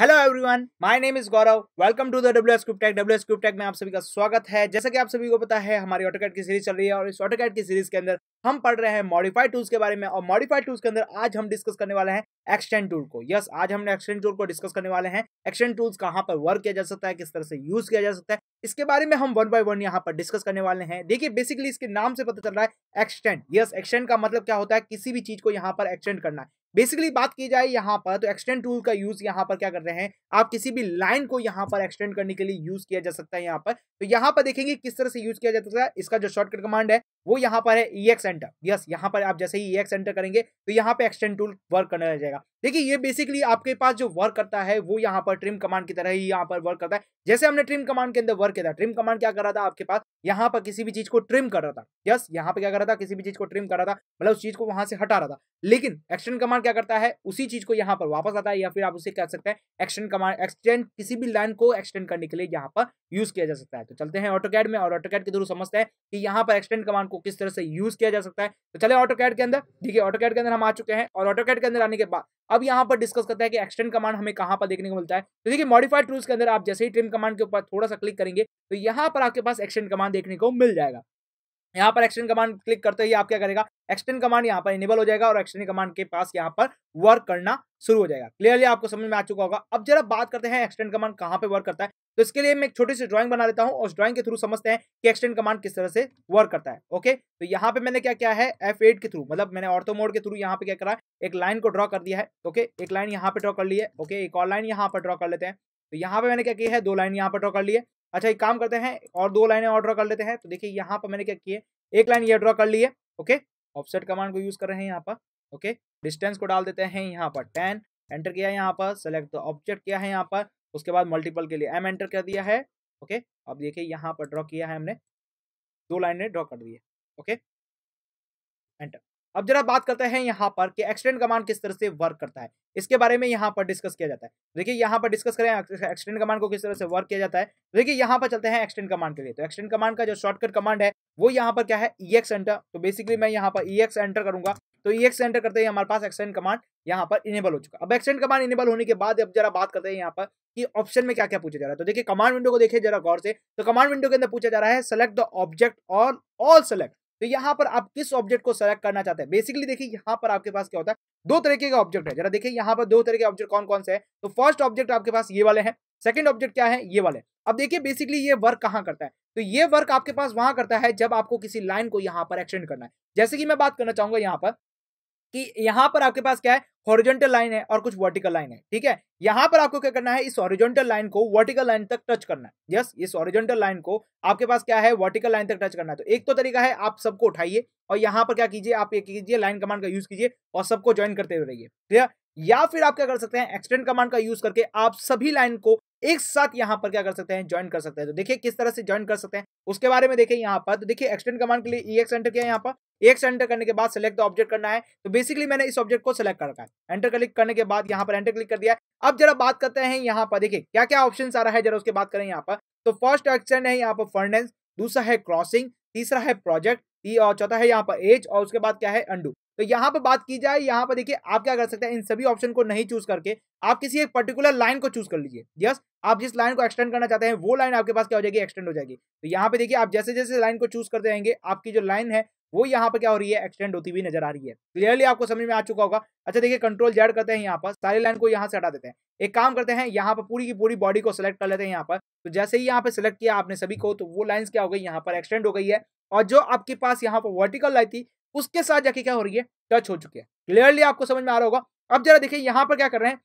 hello everyone my name is Gaurav welcome to the W S Cubetech W S Cubetech में आप सभी का स्वागत है जैसा कि आप सभी को पता है हमारी ऑटोकैट की सीरीज चल रही है और इस ऑटोकैट की सीरीज के अंदर हम पढ़ रहे हैं मॉडिफाइड टूल्स के बारे में और मॉडिफाइड टूल्स के अंदर आज हम डिस्कस करने वाले हैं एक्सटेंड टूल को यस आज हमने एक्सटेंड टूल को डिस्कस करने वाले हैं एक्सटेंड टूल्स कहाँ पर वर्क किया जा सकता है किस तरह से यूज किया जा सकता है इसके बारे में हम वन बाय वन यहाँ पर डिस्कस करने वाले हैं देखिए बेसिकली इसके नाम से पता चल रहा है एक्सटेंड यस एक्सटेंड का मतलब क्या होता है किसी भी चीज को यहाँ पर एक्सटेंड करना है बेसिकली बात की जाए यहाँ पर तो एक्सटेंड टूल का यूज यहाँ पर क्या कर रहे हैं आप किसी भी लाइन को यहाँ पर एक्सटेंड करने के लिए यूज किया जा सकता है यहाँ पर तो यहाँ पर देखेंगे किस तरह से यूज किया जा सकता है इसका जो शॉर्टकट कमांड है वो यहाँ पर है ई एक्स एंटर यस यहाँ पर आप जैसे ही ई एक्स एंटर करेंगे तो यहाँ पर एक्सटेंड टूल वर्क करने लग जाएगा देखिए ये बेसिकली आपके पास जो वर्क करता है वो यहाँ पर ट्रिम कमांड की तरह ही यहाँ पर वर्क करता है जैसे हमने ट्रिम कमांड के अंदर वर्क किया था ट्रिम कमांड क्या कर रहा था आपके पास यहाँ पर किसी भी चीज को ट्रिम कर रहा था यस यहाँ पे क्या कर रहा था किसी भी चीज को ट्रिम कर रहा था मतलब उस चीज को वहां से हटा रहा था लेकिन एक्शन कमांड क्या करता है उसी चीज को यहाँ पर वापस आता है या फिर आप उसे कह सकते हैं एक्शन कमांड एक्सटेंड किसी भी लाइन को एक्सटेंड करने के लिए यहाँ पर यूज किया जा सकता है तो चलते हैं ऑटोकैड में और ऑटोकैड के थ्रू समझते हैं कि यहाँ पर एक्सटेंड कमांड को किस तरह से यूज किया जा सकता है तो चले ऑटो कैड के अंदर देखिए ऑटोकैड के अंदर हम आ चुके हैं और ऑटोकैड के अंदर आने के बाद अब यहाँ पर डिस्कस करता है कि एक्सटेंड कमांड हमें कहाँ पर देखने को मिलता है तो देखिए मॉडिफाइड टूल्स के अंदर आप जैसे ही ट्रिम कमांड के ऊपर थोड़ा सा क्लिक करेंगे तो यहाँ पर आपके पास एक्सटेंड कमांड यहाँ देखने को मिल जाएगा यहाँ पर एक्सटेंड कमांड क्लिक करते ही आप क्या करेगा एक्सटेंड कमांड यहाँ पर इनेबल हो जाएगा और एक्सटेंड कमांड के पास यहाँ पर वर्क करना शुरू हो जाएगा क्लियरली आपको समझ में आ चुका होगा अब जरा बात करते हैं एक्सटेंड कमांड कहाँ पे वर्क करता है तो इसके लिए मैं एक छोटी सी ड्राइंग बना लेता हूँ और उस ड्राइंग के थ्रू समझते हैं कि एक्सटेंड कमांड किस तरह से वर्क करता है ओके तो यहाँ पे मैंने क्या क्या है एफ के थ्रू मतलब मैंने ऑर्थो मोड के थ्रू यहाँ पे क्या करा एक लाइन को ड्रॉ कर दिया है ओके एक लाइन यहाँ पे ड्रॉ कर लिया है ओके एक और लाइन यहाँ पर ड्रॉ कर लेते हैं तो यहाँ पे मैंने क्या किया है दो लाइन यहाँ पर ड्रॉ कर लिए अच्छा एक काम करते हैं और दो लाइनें और ड्रॉ कर लेते हैं तो देखिए यहाँ पर मैंने क्या किया एक लाइन ये ड्रॉ कर ली है ओके ऑफसेट कमांड को यूज कर रहे हैं यहाँ पर ओके डिस्टेंस को डाल देते हैं यहाँ पर टेन एंटर किया यहाँ पर सेलेक्ट ऑब्जेक्ट किया है यहाँ पर उसके बाद मल्टीपल के लिए एम एंटर कर दिया है ओके अब देखिए यहाँ पर ड्रॉ किया है हमने दो लाइनें ड्रॉ कर दी है ओके एंटर अब जरा बात करते हैं यहाँ पर कि एक्सटेंड कमांड किस तरह से वर्क करता है इसके बारे में यहाँ पर डिस्कस किया जाता है देखिए यहाँ पर डिस्कस करें एक्सटेंड कमांड को किस तरह से वर्क किया जाता है देखिए यहाँ पर चलते हैं एक्सटेंड कमांड के लिए तो एक्सटेंड कमांड का जो शॉर्टकट कमांड है वो यहाँ पर क्या है ई एक्स एंटर तो बेसिकली मैं यहाँ पर ई एक्स एंटर करूंगा तो ई एक्स एंटर करते ही हमारे पास एक्सटेंड कमांड यहाँ पर इनेबल हो चुका अब एक्सटेंड कमांड इनेबल होने के बाद अब जरा बात करते हैं यहाँ पर कि ऑप्शन में क्या क्या पूछा जा रहा है तो देखिए कमांड विंडो को देखिए जरा गौर से तो कमांड विंडो के अंदर पूछा जा रहा है सेलेक्ट द ऑब्जेक्ट और ऑल सेलेक्ट तो यहाँ पर आप किस ऑब्जेक्ट को सेलेक्ट करना चाहते हैं बेसिकली देखिए यहाँ पर आपके पास क्या होता है दो तरीके का ऑब्जेक्ट है जरा देखिए यहाँ पर दो तरह के ऑब्जेक्ट कौन कौन से हैं तो फर्स्ट ऑब्जेक्ट आपके पास ये वाले हैं सेकंड ऑब्जेक्ट क्या है ये वाले अब देखिए बेसिकली ये वर्क कहाँ करता है तो ये वर्क आपके पास वहां करता है जब आपको किसी लाइन को यहाँ पर एक्सटेंड करना है जैसे कि मैं बात करना चाहूंगा यहाँ पर कि यहां पर आपके पास क्या है हॉरिजॉन्टल लाइन है और कुछ वर्टिकल लाइन है ठीक है यहां पर आपको क्या करना है इस हॉरिजॉन्टल लाइन को वर्टिकल लाइन तक टच करना है यस इस हॉरिजॉन्टल लाइन को आपके पास क्या है वर्टिकल लाइन तक टच करना है तो एक तो तरीका है आप सबको उठाइए और यहां पर क्या कीजिए आप ये कीजिए लाइन कमांड का यूज कीजिए और सबको ज्वाइन करते हुए रहिए या फिर आप क्या कर सकते हैं एक्सटेंड कमांड का यूज करके आप सभी लाइन को एक साथ यहाँ पर क्या कर सकते हैं ज्वाइन कर सकते हैं तो देखिए किस तरह से ज्वाइन कर सकते हैं उसके बारे में देखिए यहाँ पर तो देखिए एक्सटेंड कमांड के लिए ई एक्स एंटर किया यहाँ पर एक एंटर करने के बाद सेलेक्ट द ऑब्जेक्ट करना है तो बेसिकली मैंने इस ऑब्जेक्ट को सिलेक्ट कर रखा है एंटर क्लिक करने के बाद यहाँ पर एंटर क्लिक कर दिया अब जरा बात करते हैं यहाँ पर देखिए क्या क्या ऑप्शन आ रहा है जरा उसके बात करें यहाँ पर तो फर्स्ट एक्सटेंड है यहाँ पर फर्नेस दूसरा है क्रॉसिंग तीसरा है प्रोजेक्ट और चौथा है यहाँ पर एज और उसके बाद क्या है अंडू तो यहाँ पर बात की जाए यहाँ पर देखिए आप क्या कर सकते हैं इन सभी ऑप्शन को नहीं चूज करके आप किसी एक पर्टिकुलर लाइन को चूज कर लीजिए यस आप जिस लाइन को एक्सटेंड करना चाहते हैं वो लाइन आपके पास क्या हो जाएगी एक्सटेंड हो जाएगी तो यहाँ पे देखिए आप जैसे जैसे लाइन को चूज करते रहेंगे आपकी जो लाइन है वो यहाँ पर क्या हो रही है एक्सटेंड होती हुई नजर आ रही है क्लियरली आपको समझ में आ चुका होगा अच्छा देखिए कंट्रोल जेड करते हैं यहाँ पर सारी लाइन को यहाँ से हटा देते हैं एक काम करते हैं यहाँ पर पूरी की पूरी बॉडी को सिलेक्ट कर लेते हैं यहाँ पर तो जैसे ही यहाँ पर सिलेक्ट किया आपने सभी को तो वो लाइन क्या हो गई यहाँ पर एक्सटेंड हो गई है और जो आपके पास यहाँ पर वर्टिकल लाइन थी उसके साथ जाके क्या हो रही है टच हो चुकी है क्लियरली आपको समझ में आ रहा होगा अब जरा देखिए यहाँ पर क्या कर रहे हैं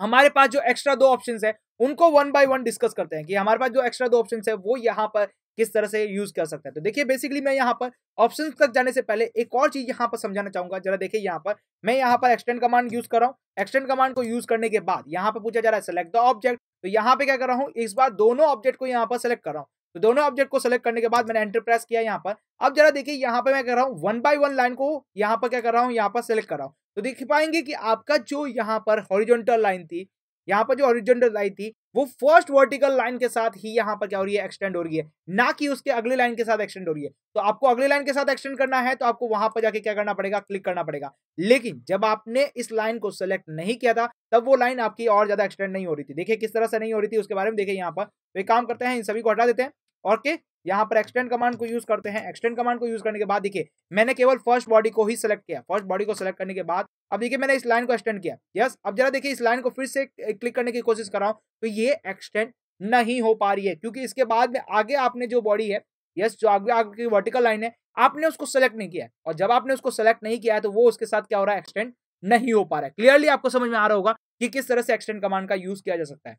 हमारे पास जो एक्स्ट्रा दो ऑप्शन है उनको वन बाय वन डिस्कस करते हैं कि हमारे पास जो एक्स्ट्रा दो ऑप्शन है वो यहाँ पर किस तरह से यूज कर सकते हैं तो देखिए बेसिकली मैं यहाँ पर ऑप्शन तक जाने से पहले एक और चीज यहाँ पर समझाना चाहूंगा जरा देखिए यहाँ पर मैं यहाँ पर एक्सटेंड कमांड यूज कर रहा हूँ एक्सटेंड कमांड को यूज करने के बाद यहाँ पर पूछा जा रहा है सेलेक्ट द ऑब्जेक्ट तो यहाँ पे क्या कर रहा हूँ इस बार दोनों ऑब्जेक्ट को यहाँ पर सेलेक्ट कर रहा हूँ तो दोनों ऑब्जेक्ट को सेलेक्ट करने के बाद मैंने एंटर प्रेस किया यहाँ पर अब जरा देखिए यहाँ पर मैं कर रहा हूँ वन बाई वन लाइन को यहाँ पर क्या कर रहा हूँ यहाँ पर सेलेक्ट कर रहा हूँ तो देख पाएंगे कि आपका जो यहाँ पर हॉरिजेंटल लाइन थी यहाँ पर जो ऑरिजेंटल लाइन थी वो फर्स्ट वर्टिकल लाइन के साथ ही यहाँ पर क्या हो रही है एक्सटेंड हो रही है ना कि उसके अगले लाइन के साथ एक्सटेंड हो रही है तो आपको अगले लाइन के साथ एक्सटेंड करना है तो आपको वहां पर जाके क्या करना पड़ेगा क्लिक करना पड़ेगा लेकिन जब आपने इस लाइन को सिलेक्ट नहीं किया था तब वो लाइन आपकी और ज्यादा एक्सटेंड नहीं हो रही थी देखिए किस तरह से नहीं हो रही थी उसके बारे में देखिए यहाँ पर तो काम करते हैं इन सभी को हटा देते हैं ओके यहाँ पर एक्सटेंड कमांड को यूज करते हैं एक्सटेंड कमांड को यूज करने के बाद देखिए मैंने केवल फर्स्ट बॉडी को ही सिलेक्ट किया फर्स्ट बॉडी को सिलेक्ट करने के बाद अब देखिए मैंने इस लाइन को एक्सटेंड किया यस अब जरा देखिए इस लाइन को फिर से क्लिक करने की कोशिश कर रहा हूँ तो ये एक्सटेंड नहीं हो पा रही है क्योंकि इसके बाद में आगे आपने जो बॉडी है यस जो आगे आगे की वर्टिकल लाइन है आपने उसको सेलेक्ट नहीं किया और जब आपने उसको सेलेक्ट नहीं किया तो वो उसके साथ क्या हो रहा है एक्सटेंड नहीं हो पा रहा है क्लियरली आपको समझ में आ रहा होगा कि किस तरह से एक्सटेंड कमांड का यूज किया जा सकता है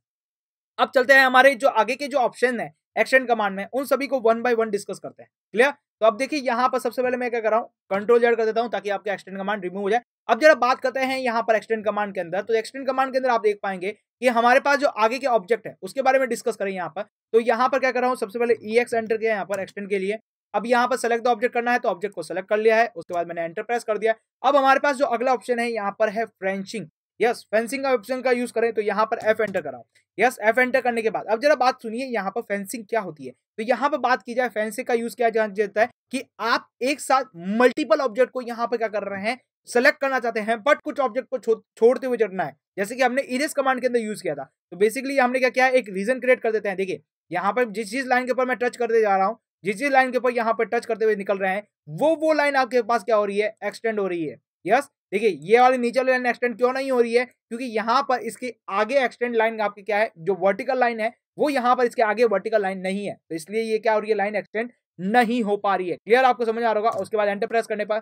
अब चलते हैं हमारे जो आगे के जो ऑप्शन है एक्सटेंड कमांड में उन सभी को वन बाय वन डिस्कस करते हैं क्लियर तो अब देखिए यहाँ पर सबसे पहले मैं क्या कर रहा हूँ कंट्रोल जेड कर देता हूँ ताकि आपका एक्सटेंड कमांड रिमूव हो जाए अब जरा बात करते हैं यहाँ पर एक्सटेंड कमांड के अंदर तो एक्सटेंड कमांड के अंदर आप देख पाएंगे कि हमारे पास जो आगे के ऑब्जेक्ट है उसके बारे में डिस्कस करें यहाँ पर तो यहाँ पर क्या कर रहा हूँ सबसे पहले ई एक्स एंटर किया यहाँ पर एक्सटेंड के लिए अब यहाँ पर सेलेक्ट द ऑब्जेक्ट करना है तो ऑब्जेक्ट को सेलेक्ट कर लिया है उसके बाद मैंने एंटर प्रेस कर दिया अब हमारे पास जो अगला ऑप्शन है यहाँ पर है फ्रेंचिंग यस फेंसिंग का ऑप्शन का यूज करें तो यहाँ पर एफ एंटर कराओ यस एफ एंटर करने के बाद अब जरा बात सुनिए यहाँ पर फेंसिंग क्या होती है तो यहाँ पर बात की जाए फेंसिंग का यूज किया जाता है कि आप एक साथ मल्टीपल ऑब्जेक्ट को यहाँ पर क्या कर रहे हैं सेलेक्ट करना चाहते हैं बट कुछ ऑब्जेक्ट को छोड़ते हुए चढ़ना है जैसे कि हमने इरेस कमांड के अंदर यूज किया था तो बेसिकली हमने क्या किया एक रीजन क्रिएट कर देते हैं देखिए यहाँ पर जिस जिस लाइन के ऊपर मैं टच करते जा रहा हूँ जिस जिस लाइन के ऊपर यहाँ पर टच करते हुए निकल रहे हैं वो वो लाइन आपके पास क्या हो रही है एक्सटेंड हो रही है यस देखिए ये वाली नीचे वाली लाइन एक्सटेंड क्यों नहीं हो रही है क्योंकि यहाँ पर इसके आगे एक्सटेंड लाइन आपकी क्या है जो वर्टिकल लाइन है वो यहाँ पर इसके आगे वर्टिकल लाइन नहीं है तो इसलिए ये क्या हो रही है लाइन एक्सटेंड नहीं हो पा रही है क्लियर आपको समझ आ रहा होगा उसके बाद एंटर प्रेस करने पर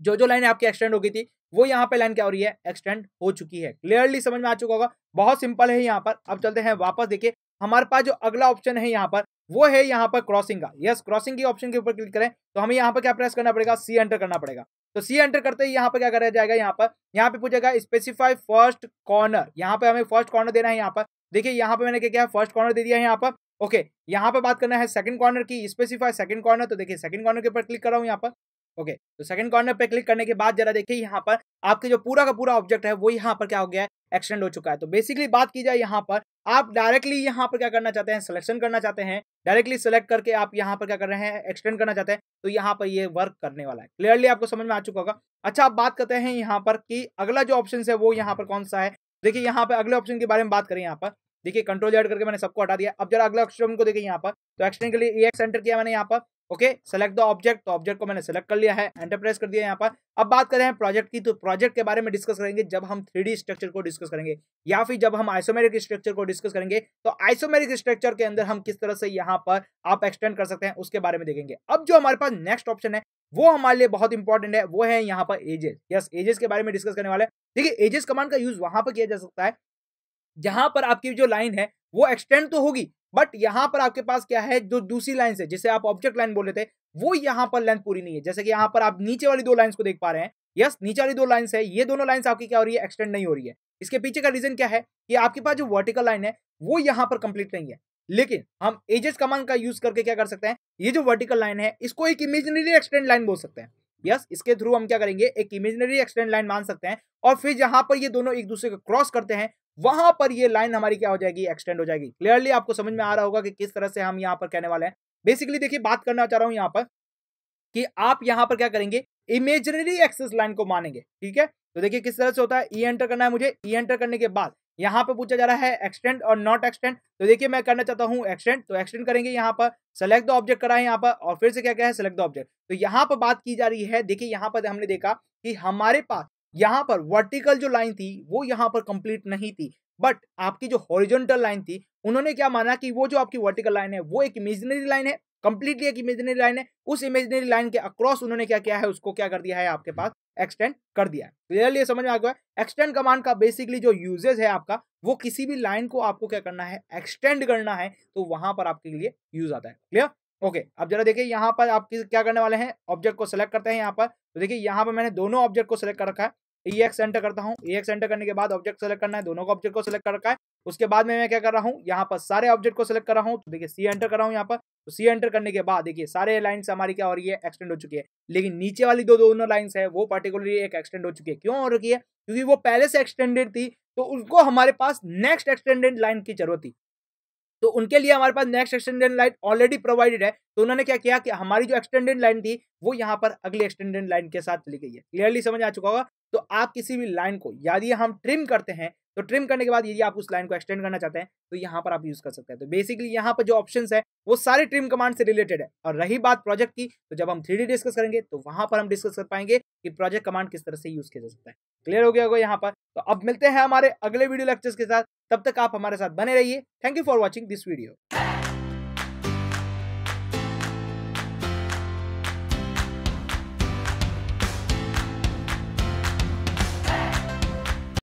जो जो लाइन आपकी एक्सटेंड हो गई थी वो यहाँ पे लाइन क्या हो रही है एक्सटेंड हो चुकी है क्लियरली समझ में आ चुका होगा बहुत सिंपल है यहाँ पर अब चलते हैं वापस देखिए हमारे पास जो अगला ऑप्शन है यहाँ पर वो है यहाँ पर क्रॉसिंग का यस क्रॉसिंग की ऑप्शन के ऊपर क्लिक करें तो हमें यहाँ पर क्या प्रेस करना पड़ेगा सी एंटर करना पड़ेगा तो सी एंटर करते ही यहाँ पर क्या कराया जाएगा यहाँ पर यहाँ पे पूछेगा स्पेसिफाई फर्स्ट कॉर्नर यहाँ पे हमें फर्स्ट कॉर्नर देना है यहाँ पर देखिए यहाँ पे मैंने क्या किया फर्स्ट कॉर्नर दे दिया है यहाँ पर ओके यहाँ पे बात करना है सेकंड कॉर्नर की स्पेसिफाई सेकंड कॉर्नर तो देखिए सेकंड कॉर्नर के ऊपर क्लिक कर रहा हूँ यहाँ पर ओके तो सेकंड कॉर्नर पे क्लिक करने के बाद जरा देखिए यहाँ पर आपके जो पूरा का पूरा ऑब्जेक्ट है वो यहाँ पर क्या हो गया है एक्सटेंड हो चुका है तो बेसिकली बात की जाए यहाँ पर आप डायरेक्टली यहाँ पर क्या करना चाहते हैं सिलेक्शन करना चाहते हैं डायरेक्टली सिलेक्ट करके आप यहाँ पर क्या कर रहे हैं एक्सटेंड करना चाहते हैं तो यहाँ पर ये वर्क करने वाला है क्लियरली आपको समझ में आ चुका होगा अच्छा आप बात करते हैं यहाँ पर कि अगला जो ऑप्शन है वो यहाँ पर कौन सा है देखिए यहाँ पर अगले ऑप्शन के बारे में बात करें यहाँ पर देखिए कंट्रोल एड करके मैंने सबको हटा दिया अब जरा अगला ऑप्शन को देखिए यहाँ पर तो एक्सटेंड के लिए एक्स एंटर किया मैंने यहाँ पर ओके सेलेक्ट द ऑब्जेक्ट तो ऑब्जेक्ट को मैंने सेलेक्ट कर लिया है एंटरप्राइज कर दिया यहाँ पर अब बात करें प्रोजेक्ट की तो प्रोजेक्ट के बारे में डिस्कस करेंगे जब हम थ्री स्ट्रक्चर को डिस्कस करेंगे या फिर जब हम आइसोमेरिक स्ट्रक्चर को डिस्कस करेंगे तो आइसोमेरिक स्ट्रक्चर के अंदर हम किस तरह से यहाँ पर आप एक्सटेंड कर सकते हैं उसके बारे में देखेंगे अब जो हमारे पास नेक्स्ट ऑप्शन है वो हमारे लिए बहुत इंपॉर्टेंट है वो है यहाँ पर एजेस यस एजेस के बारे में डिस्कस करने वाले देखिए एजेस कमांड का यूज वहां पर किया जा सकता है जहां पर आपकी जो लाइन है वो एक्सटेंड तो होगी बट यहां पर आपके पास क्या है जो दूसरी लाइन है जिसे आप ऑब्जेक्ट लाइन बोले थे वो यहां पर लेंथ पूरी नहीं है जैसे कि यहां पर आप नीचे वाली दो लाइन्स को देख पा रहे हैं यस नीचे वाली दो लाइन है ये दोनों लाइन्स आपकी क्या हो रही है एक्सटेंड नहीं हो रही है इसके पीछे का रीजन क्या है कि आपके पास जो वर्टिकल लाइन है वो यहां पर कंप्लीट नहीं है लेकिन हम एजेस कमांड का यूज करके क्या कर सकते हैं ये जो वर्टिकल लाइन है इसको एक इमेजनरी एक्सटेंड लाइन बोल सकते हैं यस इसके थ्रू हम क्या करेंगे एक इमेजनरी एक्सटेंड लाइन मान सकते हैं और फिर जहां पर ये दोनों एक दूसरे को क्रॉस करते हैं वहां पर ये लाइन हमारी क्या हो जाएगी एक्सटेंड हो जाएगी क्लियरली आपको समझ में आ रहा होगा कि किस तरह से हम यहाँ पर कहने वाले हैं बेसिकली देखिए बात करना चाह रहा हूँ यहाँ पर कि आप यहाँ पर क्या करेंगे इमेजनरी एक्सेस लाइन को मानेंगे ठीक है तो देखिए किस तरह से होता है ई e एंटर करना है मुझे ई e एंटर करने के बाद यहाँ पे पूछा जा रहा है एक्सटेंड और नॉट एक्सटेंड तो देखिए मैं करना चाहता हूँ एक्सटेंड तो एक्सटेंड करेंगे यहाँ पर सेलेक्ट द ऑब्जेक्ट करा है यहाँ पर और फिर से क्या क्या है सेलेक्ट द ऑब्जेक्ट तो यहाँ पर बात की जा रही है देखिए यहाँ पर हमने देखा कि हमारे पास यहाँ पर वर्टिकल जो लाइन थी वो यहाँ पर कंप्लीट नहीं थी बट आपकी जो हॉरिजॉन्टल लाइन थी उन्होंने क्या माना कि वो जो आपकी वर्टिकल लाइन है वो एक इमेजिनरी लाइन है कंप्लीटली एक इमेजनरी लाइन है उस इमेजनरी लाइन के अक्रॉस उन्होंने क्या किया है उसको क्या कर दिया है आपके पास एक्सटेंड कर दिया है क्लियरली समझ में आ गया एक्सटेंड कमांड का बेसिकली जो यूजेज है आपका वो किसी भी लाइन को आपको क्या करना है एक्सटेंड करना है तो वहां पर आपके लिए यूज आता है क्लियर ओके okay, अब जरा देखिए यहाँ पर आप क्या करने वाले हैं ऑब्जेक्ट को सिलेक्ट करते हैं यहाँ पर तो देखिए यहाँ पर मैंने दोनों ऑब्जेक्ट को सिलेक्ट कर रखा है एक्स एंटर करता हूँ एक्स एंटर करने के बाद ऑब्जेक्ट सेलेक्ट करना है दोनों को ऑब्जेक्ट को सिलेक्ट कर रखा है उसके बाद में मैं क्या कर रहा हूँ यहाँ पर सारे ऑब्जेक्ट को सिलेक्ट कर रहा हूँ तो देखिए सी एंटर कर रहा हूँ यहाँ पर तो सी एंटर करने के बाद देखिए सारे लाइन्स हमारी क्या हो रही है एक्सटेंड हो चुकी है लेकिन नीचे वाली दो दोनों लाइन्स है वो पर्टिकुलरली एक एक्सटेंड हो चुकी है क्यों हो रखी है क्योंकि वो पहले से एक्सटेंडेड थी तो उसको हमारे पास नेक्स्ट एक्सटेंडेड लाइन की जरूरत थी तो उनके लिए हमारे पास next extended line already provided है तो उन्होंने क्या किया कि हमारी जो एक्सटेंडेड लाइन थी वो यहाँ पर अगली एक्सटेंडेड लाइन के साथ चली गई है क्लियरली समझ आ चुका होगा तो आप किसी भी लाइन को यदि हम ट्रिम करते हैं तो ट्रिम करने के बाद यदि आप उस लाइन को एक्सटेंड करना चाहते हैं तो यहाँ पर आप यूज कर सकते हैं तो बेसिकली यहाँ पर जो ऑप्शन है वो सारे ट्रिम कमांड से रिलेटेड है और रही बात प्रोजेक्ट की तो जब हम थ्री डिस्कस करेंगे तो वहां पर हम डिस्कस कर पाएंगे कि प्रोजेक्ट कमांड किस तरह से यूज किया जा सकता है क्लियर हो गया होगा यहाँ पर तो अब मिलते हैं हमारे अगले वीडियो लेक्चर्स के साथ तब तक आप हमारे साथ बने रहिए thank you for watching this video